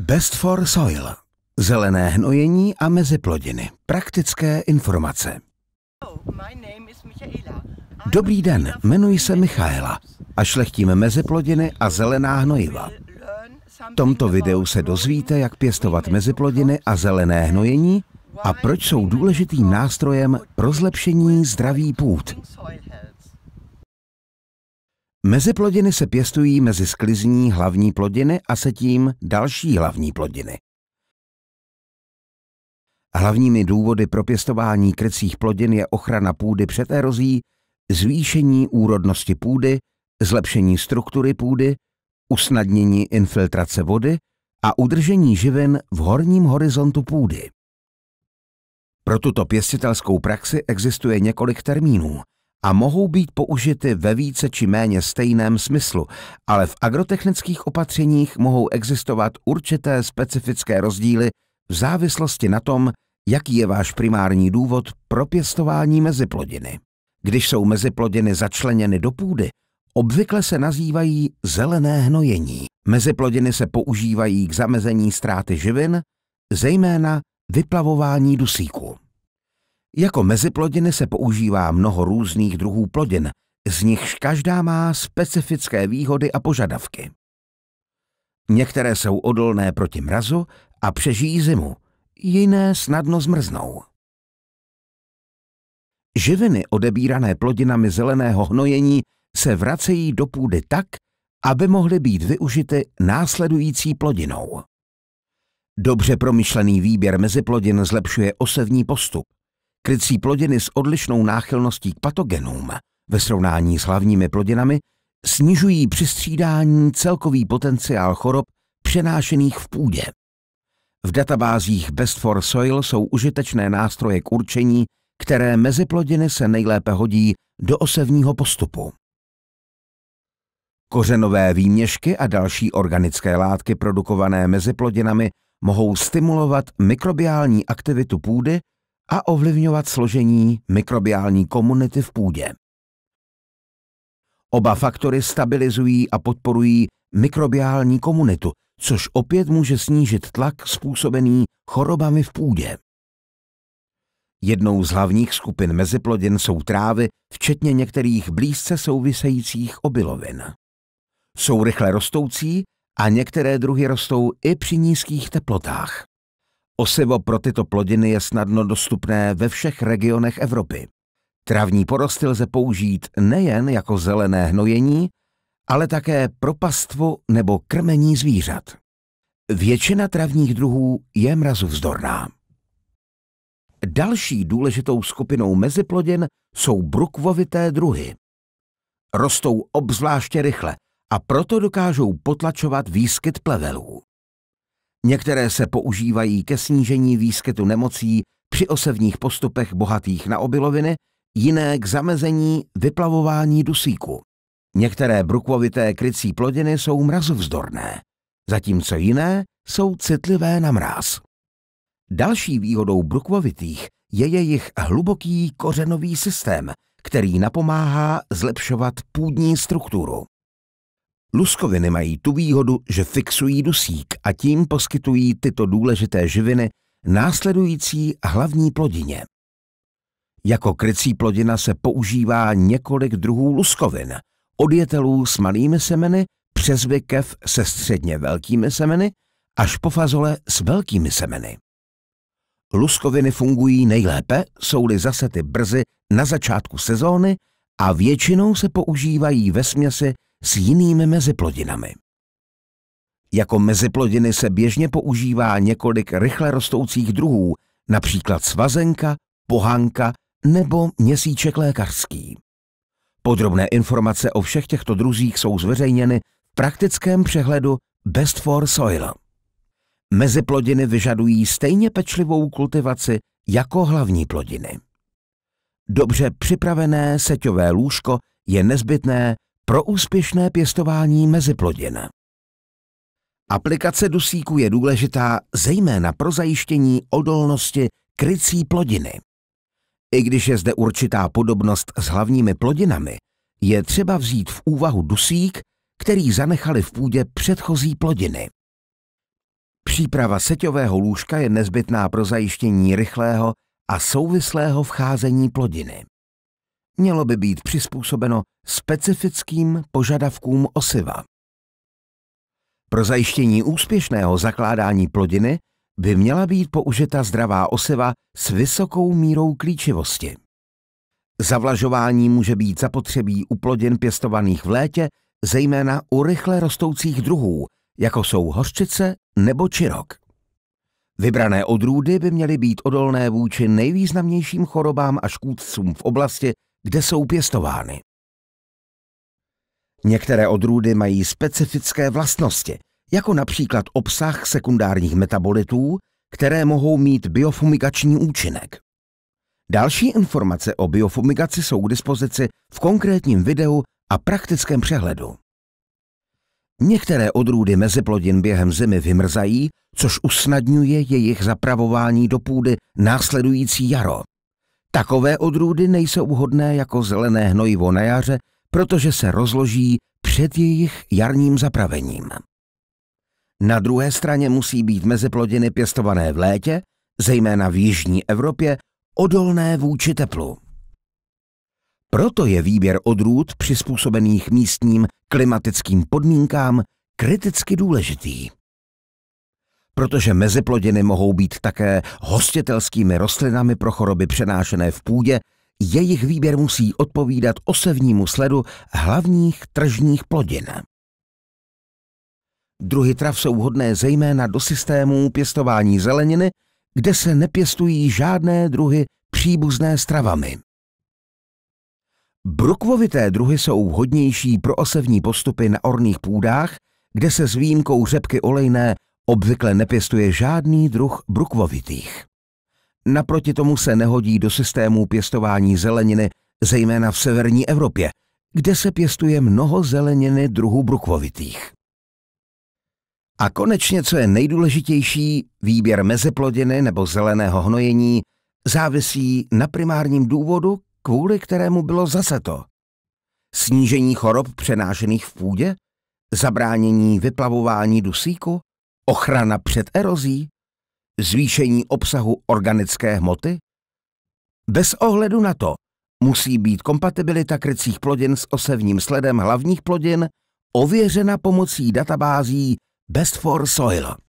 Best for Soil. Zelené hnojení a meziplodiny. Praktické informace. Dobrý den, jmenuji se Michaela a šlechtím meziplodiny a zelená hnojiva. V tomto videu se dozvíte, jak pěstovat meziplodiny a zelené hnojení a proč jsou důležitým nástrojem pro zlepšení zdraví půd. Meziplodiny se pěstují mezi sklizní hlavní plodiny a setím další hlavní plodiny. Hlavními důvody pro pěstování krycích plodin je ochrana půdy před erozí, zvýšení úrodnosti půdy, zlepšení struktury půdy, usnadnění infiltrace vody a udržení živin v horním horizontu půdy. Pro tuto pěstitelskou praxi existuje několik termínů – a mohou být použity ve více či méně stejném smyslu, ale v agrotechnických opatřeních mohou existovat určité specifické rozdíly v závislosti na tom, jaký je váš primární důvod pro pěstování meziplodiny. Když jsou meziplodiny začleněny do půdy, obvykle se nazývají zelené hnojení. Meziplodiny se používají k zamezení ztráty živin, zejména vyplavování dusíku. Jako meziplodiny se používá mnoho různých druhů plodin, z nichž každá má specifické výhody a požadavky. Některé jsou odolné proti mrazu a přežijí zimu, jiné snadno zmrznou. Živiny odebírané plodinami zeleného hnojení se vracejí do půdy tak, aby mohly být využity následující plodinou. Dobře promyšlený výběr meziplodin zlepšuje osevní postup krycí plodiny s odlišnou náchylností k patogenům ve srovnání s hlavními plodinami snižují při střídání celkový potenciál chorob přenášených v půdě. V databázích Best for Soil jsou užitečné nástroje k určení, které mezi plodiny se nejlépe hodí do osevního postupu. Kořenové výměšky a další organické látky produkované mezi plodinami mohou stimulovat mikrobiální aktivitu půdy a ovlivňovat složení mikrobiální komunity v půdě. Oba faktory stabilizují a podporují mikrobiální komunitu, což opět může snížit tlak způsobený chorobami v půdě. Jednou z hlavních skupin meziplodin jsou trávy, včetně některých blízce souvisejících obilovin. Jsou rychle rostoucí a některé druhy rostou i při nízkých teplotách. Osivo pro tyto plodiny je snadno dostupné ve všech regionech Evropy. Travní porosty lze použít nejen jako zelené hnojení, ale také pro pastvu nebo krmení zvířat. Většina travních druhů je mrazovzdorná. Další důležitou skupinou meziplodin jsou brukvovité druhy. Rostou obzvláště rychle a proto dokážou potlačovat výskyt plevelů. Některé se používají ke snížení výskytu nemocí při osevních postupech bohatých na obiloviny, jiné k zamezení vyplavování dusíku. Některé brukvovité krycí plodiny jsou mrazovzdorné, zatímco jiné jsou citlivé na mráz. Další výhodou brukvovitých je jejich hluboký kořenový systém, který napomáhá zlepšovat půdní strukturu. Luskoviny mají tu výhodu, že fixují dusík a tím poskytují tyto důležité živiny následující hlavní plodině. Jako krycí plodina se používá několik druhů luskovin, odjetelů s malými semeny, přes vykev se středně velkými semeny, až po fazole s velkými semeny. Luskoviny fungují nejlépe, jsou-li zasety brzy na začátku sezóny a většinou se používají ve směsi s jinými meziplodinami. Jako meziplodiny se běžně používá několik rychle rostoucích druhů, například svazenka, pohanka nebo měsíček lékařský. Podrobné informace o všech těchto druzích jsou zveřejněny v praktickém přehledu Best for Soil. Meziplodiny vyžadují stejně pečlivou kultivaci jako hlavní plodiny. Dobře připravené seťové lůžko je nezbytné pro úspěšné pěstování meziplodin. Aplikace dusíku je důležitá zejména pro zajištění odolnosti krycí plodiny. I když je zde určitá podobnost s hlavními plodinami, je třeba vzít v úvahu dusík, který zanechali v půdě předchozí plodiny. Příprava seťového lůžka je nezbytná pro zajištění rychlého a souvislého vcházení plodiny mělo by být přizpůsobeno specifickým požadavkům osiva. Pro zajištění úspěšného zakládání plodiny by měla být použita zdravá osiva s vysokou mírou klíčivosti. Zavlažování může být zapotřebí u plodin pěstovaných v létě, zejména u rychle rostoucích druhů, jako jsou hořčice nebo čirok. Vybrané odrůdy by měly být odolné vůči nejvýznamnějším chorobám a škůdcům v oblasti, kde jsou pěstovány. Některé odrůdy mají specifické vlastnosti, jako například obsah sekundárních metabolitů, které mohou mít biofumigační účinek. Další informace o biofumigaci jsou k dispozici v konkrétním videu a praktickém přehledu. Některé odrůdy meziplodin během zimy vymrzají, což usnadňuje jejich zapravování do půdy následující jaro. Takové odrůdy nejsou vhodné jako zelené hnojivo na jaře, protože se rozloží před jejich jarním zapravením. Na druhé straně musí být meziplodiny pěstované v létě, zejména v jižní Evropě, odolné vůči teplu. Proto je výběr odrůd přizpůsobených místním klimatickým podmínkám kriticky důležitý protože meziplodiny mohou být také hostitelskými rostlinami pro choroby přenášené v půdě, jejich výběr musí odpovídat osevnímu sledu hlavních tržních plodin. Druhy trav jsou hodné zejména do systémů pěstování zeleniny, kde se nepěstují žádné druhy příbuzné s travami. Brukvovité druhy jsou vhodnější pro osevní postupy na orných půdách, kde se s výjimkou řepky olejné obvykle nepěstuje žádný druh brukvovitých. Naproti tomu se nehodí do systému pěstování zeleniny, zejména v severní Evropě, kde se pěstuje mnoho zeleniny druhů brukvovitých. A konečně, co je nejdůležitější, výběr mezeplodiny nebo zeleného hnojení závisí na primárním důvodu, kvůli kterému bylo zaseto. Snížení chorob přenášených v půdě? Zabránění vyplavování dusíku? Ochrana před erozí? Zvýšení obsahu organické hmoty? Bez ohledu na to musí být kompatibilita krycích plodin s osevním sledem hlavních plodin ověřena pomocí databází Best for Soil.